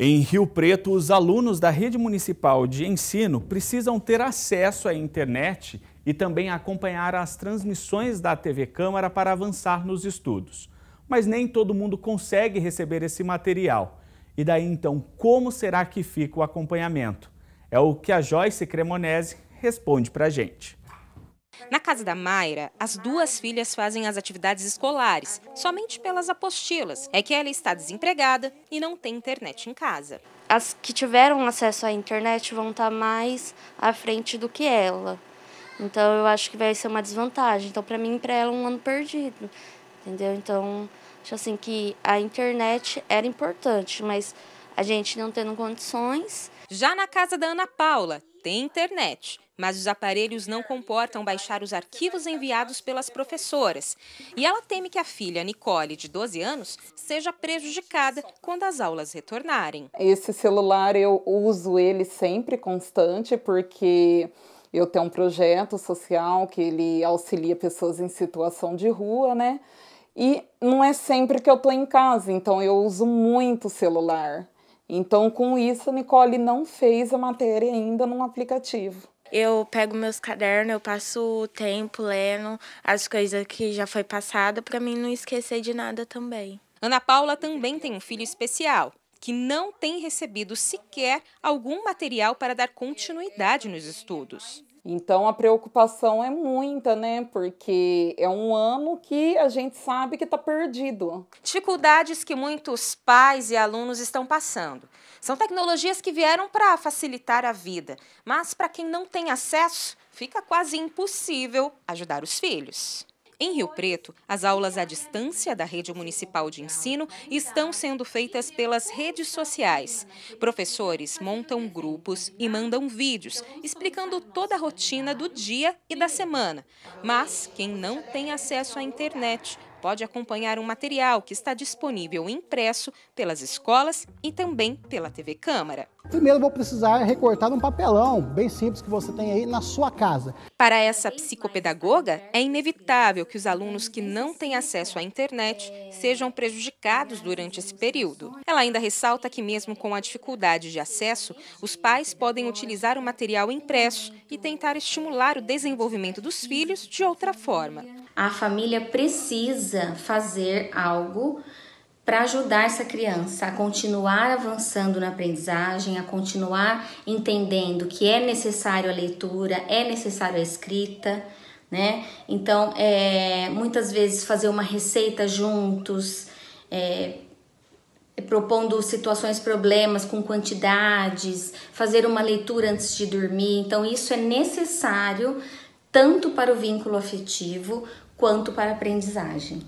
Em Rio Preto, os alunos da rede municipal de ensino precisam ter acesso à internet e também acompanhar as transmissões da TV Câmara para avançar nos estudos. Mas nem todo mundo consegue receber esse material. E daí então, como será que fica o acompanhamento? É o que a Joyce Cremonese responde para a gente. Na casa da Mayra, as duas filhas fazem as atividades escolares, somente pelas apostilas. É que ela está desempregada e não tem internet em casa. As que tiveram acesso à internet vão estar tá mais à frente do que ela. Então eu acho que vai ser uma desvantagem. Então para mim e para ela é um ano perdido. Entendeu? Então, acho assim que a internet era importante, mas a gente não tendo condições. Já na casa da Ana Paula, tem internet, mas os aparelhos não comportam baixar os arquivos enviados pelas professoras. E ela teme que a filha, Nicole, de 12 anos, seja prejudicada quando as aulas retornarem. Esse celular eu uso ele sempre constante porque eu tenho um projeto social que ele auxilia pessoas em situação de rua, né? E não é sempre que eu tô em casa, então eu uso muito o celular. Então, com isso, a Nicole não fez a matéria ainda num aplicativo. Eu pego meus cadernos, eu passo o tempo lendo as coisas que já foi passada para mim não esquecer de nada também. Ana Paula também tem um filho especial que não tem recebido sequer algum material para dar continuidade nos estudos. Então a preocupação é muita, né? Porque é um ano que a gente sabe que está perdido. Dificuldades que muitos pais e alunos estão passando. São tecnologias que vieram para facilitar a vida, mas para quem não tem acesso, fica quase impossível ajudar os filhos. Em Rio Preto, as aulas à distância da rede municipal de ensino estão sendo feitas pelas redes sociais. Professores montam grupos e mandam vídeos explicando toda a rotina do dia e da semana. Mas quem não tem acesso à internet pode acompanhar um material que está disponível impresso pelas escolas e também pela TV Câmara. Primeiro vou precisar recortar um papelão bem simples que você tem aí na sua casa. Para essa psicopedagoga, é inevitável que os alunos que não têm acesso à internet sejam prejudicados durante esse período. Ela ainda ressalta que mesmo com a dificuldade de acesso, os pais podem utilizar o material impresso e tentar estimular o desenvolvimento dos filhos de outra forma a família precisa fazer algo para ajudar essa criança a continuar avançando na aprendizagem, a continuar entendendo que é necessário a leitura, é necessário a escrita, né? Então, é, muitas vezes fazer uma receita juntos, é, propondo situações, problemas com quantidades, fazer uma leitura antes de dormir. Então, isso é necessário tanto para o vínculo afetivo quanto para aprendizagem.